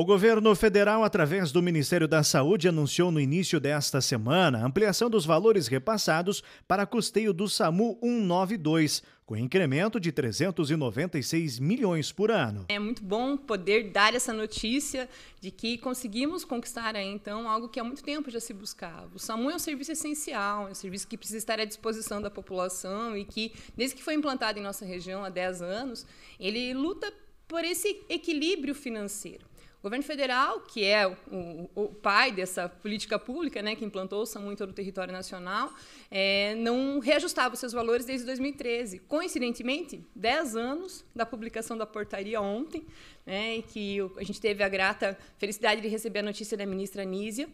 O governo federal, através do Ministério da Saúde, anunciou no início desta semana a ampliação dos valores repassados para custeio do SAMU 192, com incremento de 396 milhões por ano. É muito bom poder dar essa notícia de que conseguimos conquistar aí, então algo que há muito tempo já se buscava. O SAMU é um serviço essencial, é um serviço que precisa estar à disposição da população e que, desde que foi implantado em nossa região há 10 anos, ele luta por esse equilíbrio financeiro. O governo federal, que é o, o, pai dessa política pública, né, que implantou o SAMU em todo o território nacional, é, não reajustava os seus valores desde 2013. Coincidentemente, 10 anos da publicação da portaria ontem, né, que a gente teve a grata felicidade de receber a notícia da ministra Nízia,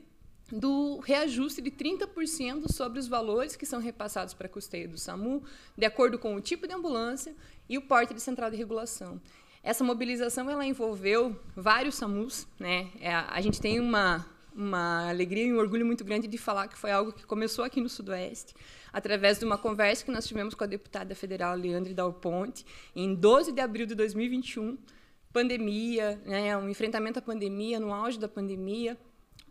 do reajuste de 30% sobre os valores que são repassados para a custeio do SAMU, de acordo com o tipo de ambulância e o porte de central de regulação. Essa mobilização ela envolveu vários SAMUs, né? É, a gente tem uma uma alegria e um orgulho muito grande de falar que foi algo que começou aqui no Sudoeste, através de uma conversa que nós tivemos com a deputada federal Leandre Dal Ponte, em 12 de abril de 2021, pandemia, né, um enfrentamento à pandemia, no auge da pandemia,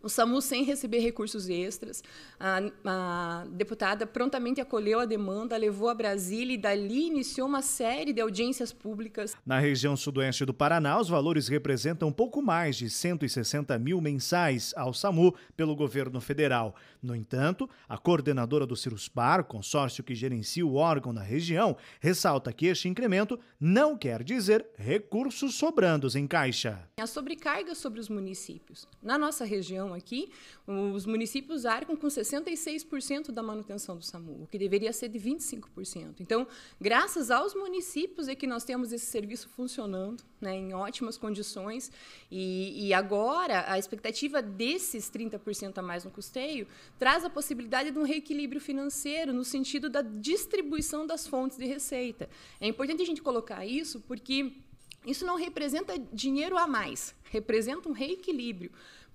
o SAMU sem receber recursos extras. A, a, deputada prontamente acolheu a demanda, levou a Brasília e dali iniciou uma série de audiências públicas. Na região sudoeste do Paraná, os valores representam pouco mais de 160 mil mensais ao SAMU pelo governo federal. No entanto, a coordenadora do Ciruspar, consórcio que gerencia o órgão na região, ressalta que este incremento não quer dizer recursos sobrandos em caixa. A sobrecarga sobre os municípios. Na nossa região, aqui, os municípios arcam com 66% da manutenção do SAMU, o que deveria ser de 25%. Então, graças aos municípios é que nós temos esse serviço funcionando, né, em ótimas condições, e, e agora a expectativa desses 30% a mais no custeio traz a possibilidade de um reequilíbrio financeiro no sentido da distribuição das fontes de receita. É importante a gente colocar isso porque isso não representa dinheiro a mais, representa um reequilíbrio.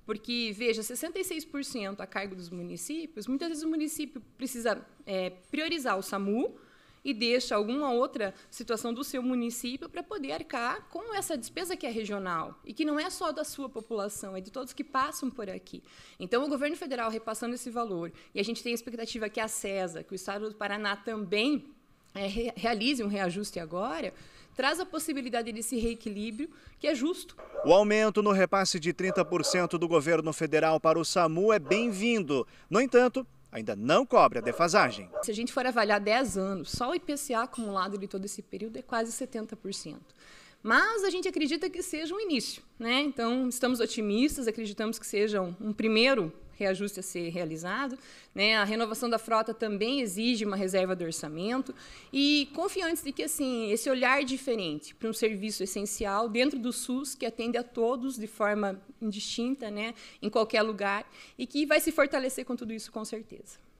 Porque, veja, 66% a cargo dos municípios, muitas vezes o município precisa é, priorizar o SAMU e deixa alguma outra situação do seu município para poder arcar com essa despesa que é regional e que não é só da sua população, é de todos que passam por aqui. Então, o governo federal repassando esse valor, e a gente tem a expectativa que a CESA, que o Estado do Paraná também é, realize um reajuste agora, traz a possibilidade desse reequilíbrio, que é justo. O aumento no repasse de 30% do governo federal para o SAMU é bem-vindo. No entanto, ainda não cobre a defasagem. Se a gente for avaliar 10 anos, só o IPCA acumulado de todo esse período é quase 70%. Mas a gente acredita que seja um início. Né? Então, estamos otimistas, acreditamos que seja um primeiro reajuste a ser realizado. Né? A renovação da frota também exige uma reserva do orçamento. E confiantes de que assim esse olhar diferente para um serviço essencial dentro do SUS, que atende a todos de forma indistinta, né? em qualquer lugar, e que vai se fortalecer com tudo isso, com certeza.